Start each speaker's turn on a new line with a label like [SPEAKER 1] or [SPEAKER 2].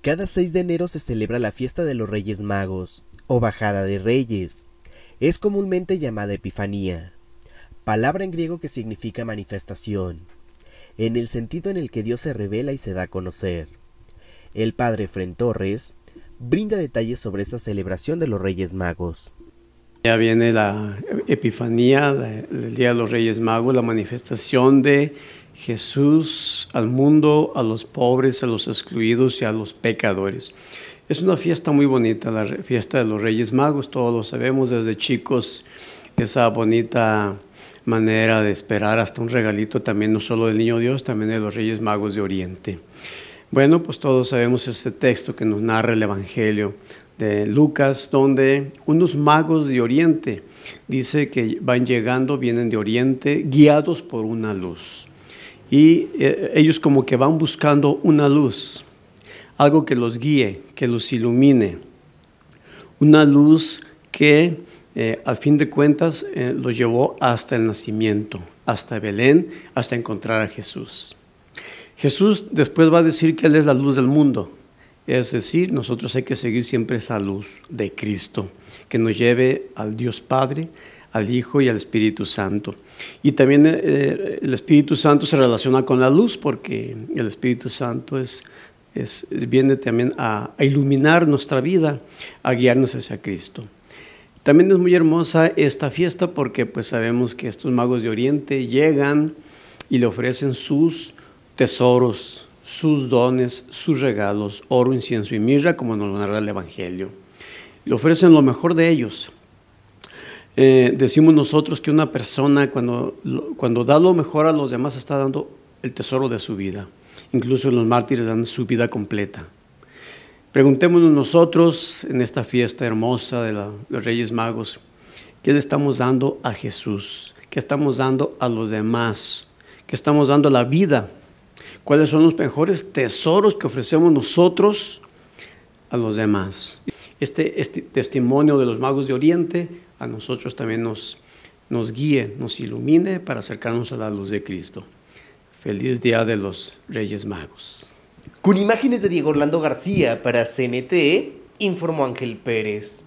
[SPEAKER 1] Cada 6 de enero se celebra la fiesta de los Reyes Magos, o Bajada de Reyes. Es comúnmente llamada Epifanía, palabra en griego que significa manifestación, en el sentido en el que Dios se revela y se da a conocer. El padre Fren Torres brinda detalles sobre esta celebración de los Reyes Magos.
[SPEAKER 2] Ya viene la Epifanía, el Día de los Reyes Magos, la manifestación de Jesús al mundo, a los pobres, a los excluidos y a los pecadores. Es una fiesta muy bonita, la fiesta de los Reyes Magos, todos lo sabemos desde chicos, esa bonita manera de esperar hasta un regalito también no solo del Niño Dios, también de los Reyes Magos de Oriente. Bueno, pues todos sabemos este texto que nos narra el Evangelio de Lucas, donde unos magos de Oriente dice que van llegando, vienen de Oriente, guiados por una luz y eh, ellos como que van buscando una luz, algo que los guíe, que los ilumine, una luz que eh, al fin de cuentas eh, los llevó hasta el nacimiento, hasta Belén, hasta encontrar a Jesús. Jesús después va a decir que Él es la luz del mundo, es decir, nosotros hay que seguir siempre esa luz de Cristo, que nos lleve al Dios Padre, al Hijo y al Espíritu Santo. Y también eh, el Espíritu Santo se relaciona con la luz porque el Espíritu Santo es, es, viene también a, iluminar nuestra vida, a guiarnos hacia Cristo. También es muy hermosa esta fiesta porque pues sabemos que estos magos de Oriente llegan y le ofrecen sus tesoros, sus dones, sus regalos, oro, incienso y mirra, como nos lo narra el Evangelio. Le ofrecen lo mejor de ellos eh, decimos nosotros que una persona cuando, cuando da lo mejor a los demás está dando el tesoro de su vida. Incluso los mártires dan su vida completa. Preguntémonos nosotros en esta fiesta hermosa de los Reyes Magos, ¿qué le estamos dando a Jesús? ¿Qué estamos dando a los demás? ¿Qué estamos dando a la vida? ¿Cuáles son los mejores tesoros que ofrecemos nosotros a los demás? Este, este testimonio de los magos de Oriente a nosotros también nos, guíe, nos ilumine para acercarnos a la luz de Cristo. Feliz Día de los Reyes Magos. Con imágenes de Diego
[SPEAKER 1] Orlando García para CNT, informó Ángel Pérez.